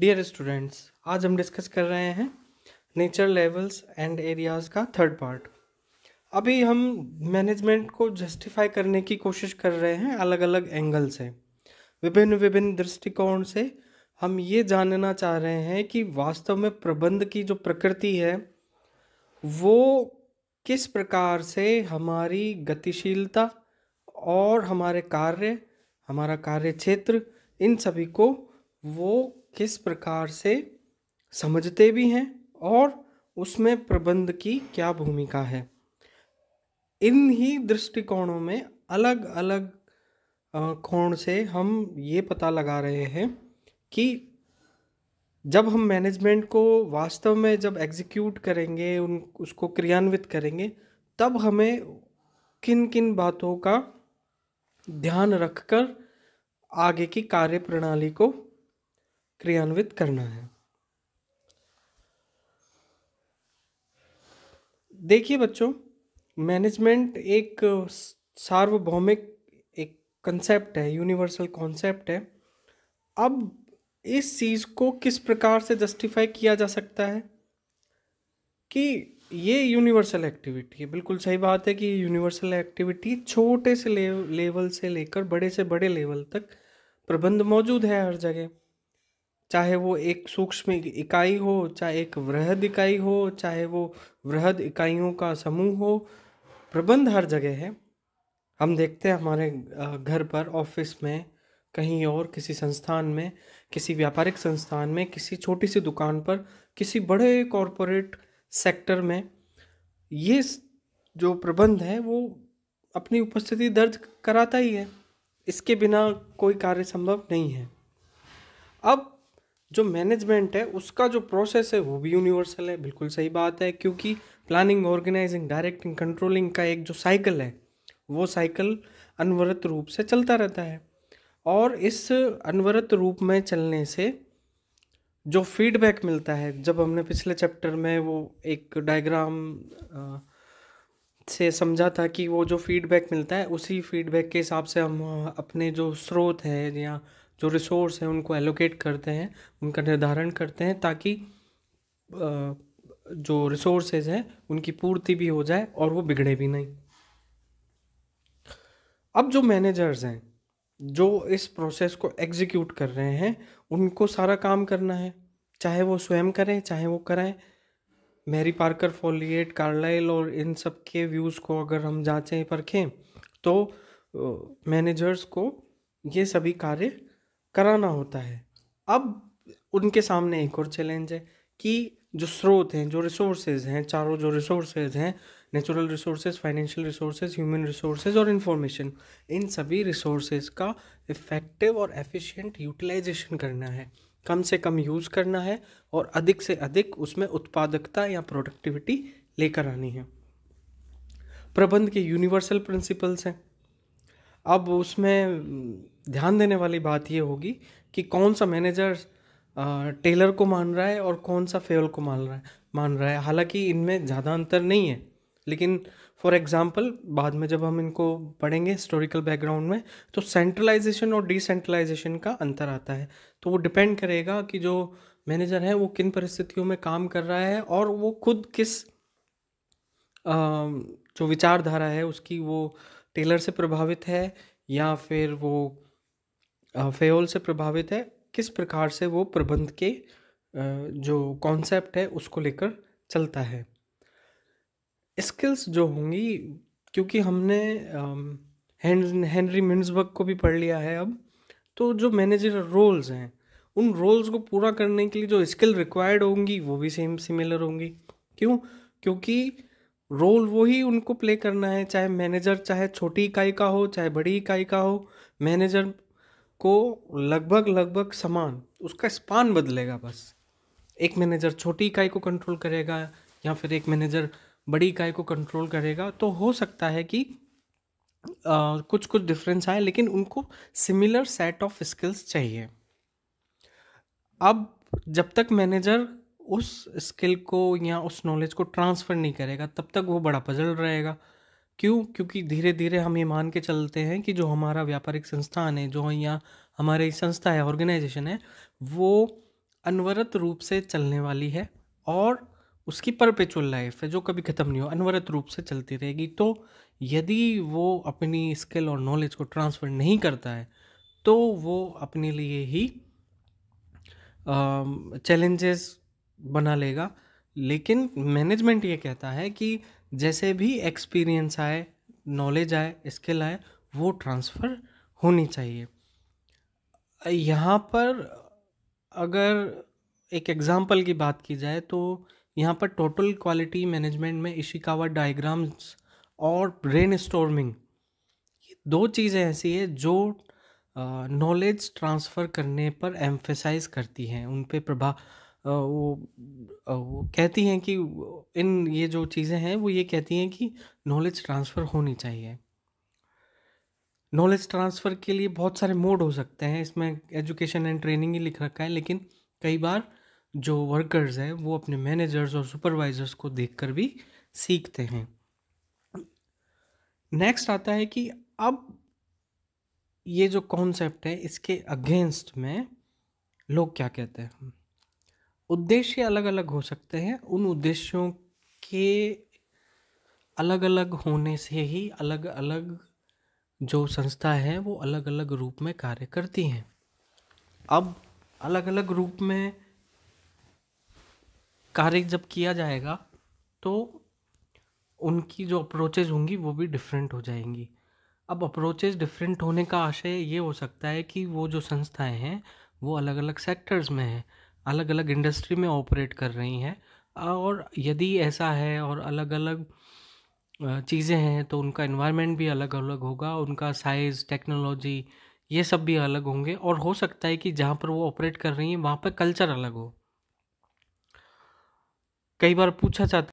Dear students आज हम discuss कर रहे हैं नेचर लेवल्स एंड एरियाज़ का थर्ड पार्ट अभी हम मैनेजमेंट को जस्टिफाई करने की कोशिश कर रहे हैं अलग अलग एंगल से विभिन्न विभिन्न दृष्टिकोण से हम ये जानना चाह रहे हैं कि वास्तव में प्रबंध की जो प्रकृति है वो किस प्रकार से हमारी गतिशीलता और हमारे कार्य हमारा कार्य क्षेत्र इन सभी को वो किस प्रकार से समझते भी हैं और उसमें प्रबंध की क्या भूमिका है इन ही दृष्टिकोणों में अलग अलग कोण से हम ये पता लगा रहे हैं कि जब हम मैनेजमेंट को वास्तव में जब एग्जीक्यूट करेंगे उन उसको क्रियान्वित करेंगे तब हमें किन किन बातों का ध्यान रखकर आगे की कार्य प्रणाली को क्रियान्वित करना है देखिए बच्चों मैनेजमेंट एक सार्वभौमिक एक कंसेप्ट है यूनिवर्सल कॉन्सेप्ट है अब इस चीज़ को किस प्रकार से जस्टिफाई किया जा सकता है कि ये यूनिवर्सल एक्टिविटी है बिल्कुल सही बात है कि यूनिवर्सल एक्टिविटी छोटे से लेवल से लेकर बड़े से बड़े लेवल तक प्रबंध मौजूद है हर जगह चाहे वो एक सूक्ष्म इकाई हो चाहे एक वृहद इकाई हो चाहे वो वृहद इकाइयों का समूह हो प्रबंध हर जगह है हम देखते हैं हमारे घर पर ऑफिस में कहीं और किसी संस्थान में किसी व्यापारिक संस्थान में किसी छोटी सी दुकान पर किसी बड़े कॉरपोरेट सेक्टर में ये जो प्रबंध है वो अपनी उपस्थिति दर्ज कराता ही है इसके बिना कोई कार्य संभव नहीं है अब जो मैनेजमेंट है उसका जो प्रोसेस है वो भी यूनिवर्सल है बिल्कुल सही बात है क्योंकि प्लानिंग ऑर्गेनाइजिंग डायरेक्टिंग कंट्रोलिंग का एक जो साइकिल है वो साइकिल अनवरत रूप से चलता रहता है और इस अनवरत रूप में चलने से जो फीडबैक मिलता है जब हमने पिछले चैप्टर में वो एक डायग्राम से समझा था कि वो जो फीडबैक मिलता है उसी फीडबैक के हिसाब से हम अपने जो स्रोत है या जो रिसोर्स हैं उनको एलोकेट करते हैं उनका निर्धारण करते हैं ताकि जो रिसोर्सेज हैं उनकी पूर्ति भी हो जाए और वो बिगड़े भी नहीं अब जो मैनेजर्स हैं जो इस प्रोसेस को एग्जीक्यूट कर रहे हैं उनको सारा काम करना है चाहे वो स्वयं करें चाहे वो कराएं मैरी पार्कर फॉलिएट कार्लाइल और इन सब के व्यूज़ को अगर हम जांचें परखें तो मैनेजर्स को ये सभी कार्य कराना होता है अब उनके सामने एक और चैलेंज है कि जो स्रोत हैं जो रिसोर्सेज हैं चारों जो रिसोर्सेज हैं natural resources financial resources human resources और इन्फॉर्मेशन इन सभी रिसोर्सेज का इफ़ेक्टिव और एफिशिएंट यूटिलाइजेशन करना है कम से कम यूज़ करना है और अधिक से अधिक उसमें उत्पादकता या प्रोडक्टिविटी लेकर आनी है प्रबंध के यूनिवर्सल प्रिंसिपल्स हैं अब उसमें ध्यान देने वाली बात ये होगी कि कौन सा मैनेजर टेलर को मान रहा है और कौन सा फेल को मान रहा है मान रहा है हालांकि इनमें ज़्यादा अंतर नहीं है लेकिन फॉर एग्ज़ाम्पल बाद में जब हम इनको पढ़ेंगे हिस्टोरिकल बैकग्राउंड में तो सेंट्रलाइजेशन और डिसेंट्रलाइजेशन का अंतर आता है तो वो डिपेंड करेगा कि जो मैनेजर है वो किन परिस्थितियों में काम कर रहा है और वो खुद किस जो विचारधारा है उसकी वो टेलर से प्रभावित है या फिर वो फेयोल से प्रभावित है किस प्रकार से वो प्रबंध के जो कॉन्सेप्ट है उसको लेकर चलता है स्किल्स जो होंगी क्योंकि हमने हेनरी मिन्सबर्ग को भी पढ़ लिया है अब तो जो मैनेजर रोल्स हैं उन रोल्स को पूरा करने के लिए जो स्किल रिक्वायर्ड होंगी वो भी सेम सिमिलर होंगी क्यों क्योंकि रोल वही उनको प्ले करना है चाहे मैनेजर चाहे छोटी इकाई का हो चाहे बड़ी इकाई का हो मैनेजर को लगभग लगभग समान उसका स्पान बदलेगा बस एक मैनेजर छोटी इकाई को कंट्रोल करेगा या फिर एक मैनेजर बड़ी इकाई को कंट्रोल करेगा तो हो सकता है कि आ, कुछ कुछ डिफरेंस आए लेकिन उनको सिमिलर सेट ऑफ स्किल्स चाहिए अब जब तक मैनेजर उस स्किल को या उस नॉलेज को ट्रांसफ़र नहीं करेगा तब तक वो बड़ा पजल रहेगा क्यों क्योंकि धीरे धीरे हम ये मान के चलते हैं कि जो हमारा व्यापारिक संस्थान है जो या हमारी संस्था है ऑर्गेनाइजेशन है वो अनवरत रूप से चलने वाली है और उसकी परपेचुअल लाइफ है जो कभी ख़त्म नहीं हो अनवरत रूप से चलती रहेगी तो यदि वो अपनी स्किल और नॉलेज को ट्रांसफ़र नहीं करता है तो वो अपने लिए ही चैलेंजेस बना लेगा लेकिन मैनेजमेंट ये कहता है कि जैसे भी एक्सपीरियंस आए नॉलेज आए स्किल आए वो ट्रांसफ़र होनी चाहिए यहाँ पर अगर एक एग्ज़ाम्पल की बात की जाए तो यहाँ पर टोटल क्वालिटी मैनेजमेंट में इशिकावा डायग्राम्स और ब्रेन स्टोरमिंग ये दो चीज़ें ऐसी है जो नॉलेज ट्रांसफ़र करने पर एम्फेसाइज करती हैं उन पर प्रभाव वो वो कहती हैं कि इन ये जो चीज़ें हैं वो ये कहती हैं कि नॉलेज ट्रांसफ़र होनी चाहिए। नॉलेज ट्रांसफ़र के लिए बहुत सारे मोड हो सकते हैं इसमें एजुकेशन एंड ट्रेनिंग ही लिख रखा है लेकिन कई बार जो वर्कर्स हैं वो अपने मैनेजर्स और सुपरवाइज़र्स को देखकर भी सीखते हैं। नेक्स्ट आता है कि अब ये जो कॉन्सेप्ट है इसके अगेंस्ट में लोग क्या कहते हैं? उद्देश्य अलग अलग हो सकते हैं उन उद्देश्यों के अलग अलग होने से ही अलग अलग जो संस्था है वो अलग अलग रूप में कार्य करती हैं अब अलग अलग रूप में कार्य जब किया जाएगा तो उनकी जो अप्रोचेज होंगी वो भी डिफरेंट हो जाएंगी अब अप्रोचेज डिफरेंट होने का आशय ये हो सकता है कि वो जो संस्थाएं हैं वो अलग अलग सेक्टर्स में हैं अलग अलग इंडस्ट्री में ऑपरेट कर रही हैं और यदि ऐसा है और अलग अलग चीज़ें हैं तो उनका इन्वायरमेंट भी अलग अलग होगा उनका साइज़ टेक्नोलॉजी ये सब भी अलग होंगे और हो सकता है कि जहाँ पर वो ऑपरेट कर रही हैं वहाँ पर कल्चर अलग हो कई बार पूछा जाता